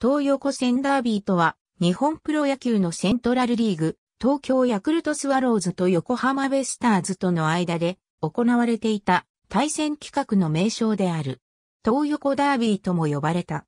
東横線ダービーとは、日本プロ野球のセントラルリーグ、東京ヤクルトスワローズと横浜ベスターズとの間で行われていた対戦企画の名称である。東横ダービーとも呼ばれた。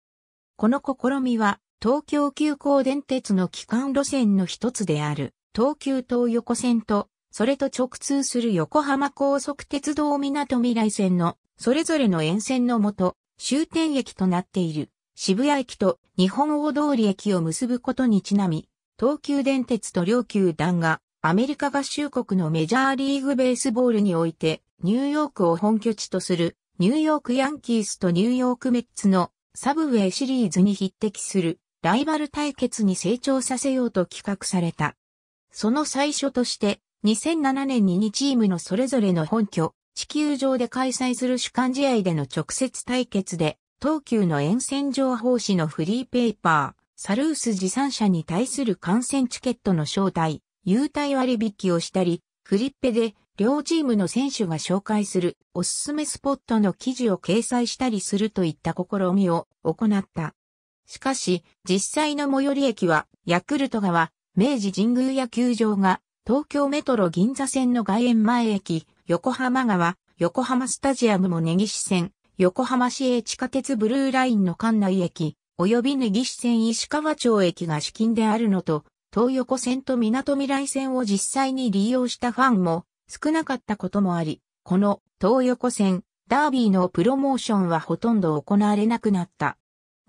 この試みは、東京急行電鉄の機関路線の一つである、東急東横線と、それと直通する横浜高速鉄道港未来線の、それぞれの沿線のもと、終点駅となっている。渋谷駅と日本大通り駅を結ぶことにちなみ、東急電鉄と両球団がアメリカ合衆国のメジャーリーグベースボールにおいてニューヨークを本拠地とするニューヨークヤンキースとニューヨークメッツのサブウェイシリーズに匹敵するライバル対決に成長させようと企画された。その最初として2007年に2チームのそれぞれの本拠、地球上で開催する主観試合での直接対決で東急の沿線情報誌のフリーペーパー、サルース持参者に対する観戦チケットの招待、優待割引をしたり、フリッペで両チームの選手が紹介するおすすめスポットの記事を掲載したりするといった試みを行った。しかし、実際の最寄り駅は、ヤクルト側、明治神宮野球場が、東京メトロ銀座線の外苑前駅、横浜側、横浜スタジアムも根岸線、横浜市営地下鉄ブルーラインの館内駅、及び根岸線石川町駅が資金であるのと、東横線と港未来線を実際に利用したファンも少なかったこともあり、この東横線、ダービーのプロモーションはほとんど行われなくなった。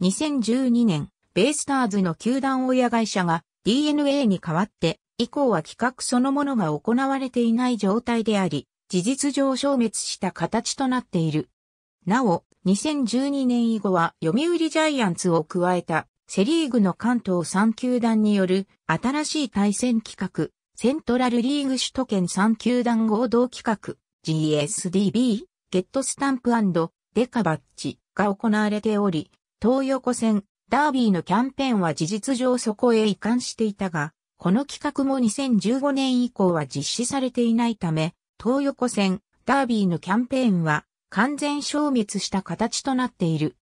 2012年、ベイスターズの球団親会社が DNA に代わって、以降は企画そのものが行われていない状態であり、事実上消滅した形となっている。なお、2012年以後は読売ジャイアンツを加えたセリーグの関東3球団による新しい対戦企画、セントラルリーグ首都圏3球団合同企画 GSDB ゲットスタンプデカバッジが行われており、東横線ダービーのキャンペーンは事実上そこへ移管していたが、この企画も2015年以降は実施されていないため、東横線ダービーのキャンペーンは完全消滅した形となっている。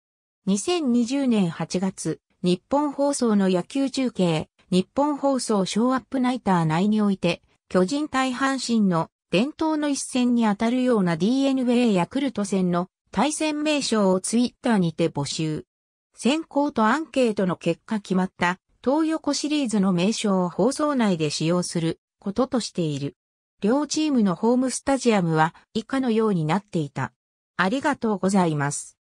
2020年8月、日本放送の野球中継、日本放送ショーアップナイター内において、巨人対阪神の伝統の一戦に当たるような DNA ヤクルト戦の対戦名称をツイッターにて募集。選考とアンケートの結果決まった東横シリーズの名称を放送内で使用することとしている。両チームのホームスタジアムは以下のようになっていた。ありがとうございます。